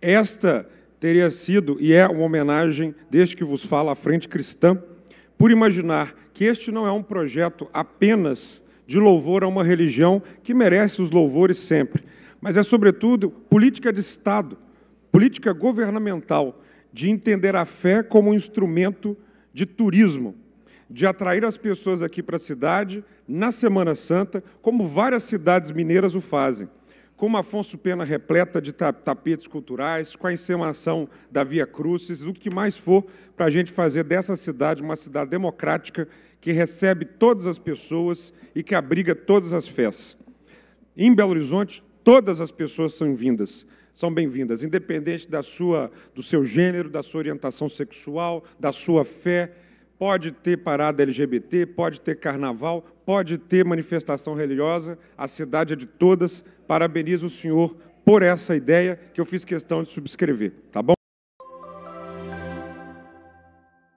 Esta teria sido e é uma homenagem desde que vos fala à Frente Cristã, por imaginar que este não é um projeto apenas de louvor a uma religião que merece os louvores sempre, mas é sobretudo política de Estado, política governamental de entender a fé como um instrumento de turismo, de atrair as pessoas aqui para a cidade na Semana Santa, como várias cidades mineiras o fazem como Afonso Pena repleta de tapetes culturais, com a encenação da Via Crucis, o que mais for para a gente fazer dessa cidade uma cidade democrática que recebe todas as pessoas e que abriga todas as fés. Em Belo Horizonte, todas as pessoas são vindas, são bem-vindas, independente da sua, do seu gênero, da sua orientação sexual, da sua fé, Pode ter parada LGBT, pode ter carnaval, pode ter manifestação religiosa, a cidade é de todas. Parabenizo o senhor por essa ideia que eu fiz questão de subscrever, tá bom?